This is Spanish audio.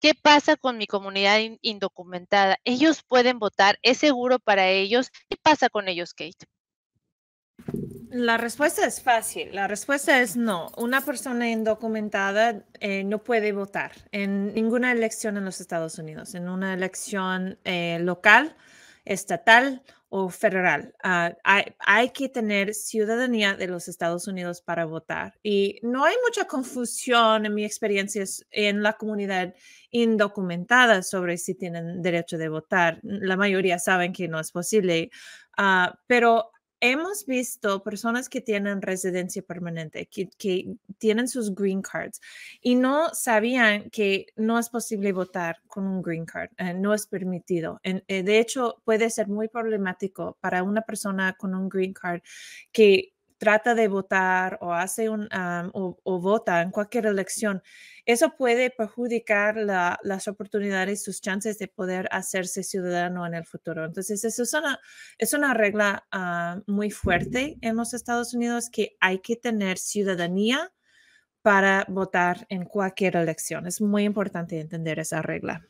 ¿Qué pasa con mi comunidad indocumentada? Ellos pueden votar, es seguro para ellos. ¿Qué pasa con ellos, Kate? La respuesta es fácil. La respuesta es no. Una persona indocumentada eh, no puede votar en ninguna elección en los Estados Unidos, en una elección eh, local, estatal o federal. Ah, hay, que tener ciudadanía de los Estados Unidos para votar. Y no hay mucha confusión en mi experiencia en la comunidad indocumentada sobre si tienen derecho de votar. La mayoría saben que no es posible, ah, pero hemos visto personas que tienen residencia permanente, que, que tienen sus green cards y no sabían que no es posible votar con un green card, eh, no es permitido. Eh, de hecho, puede ser muy problemático para una persona con un green card que trata de votar o hace un o, vota en cualquier elección, eso puede perjudicar las oportunidades, sus chances de poder hacerse ciudadano en el futuro. Entonces, eso es una, es una regla ah, muy fuerte en los Estados Unidos que hay que tener ciudadanía para votar en cualquier elección. Es muy importante entender esa regla.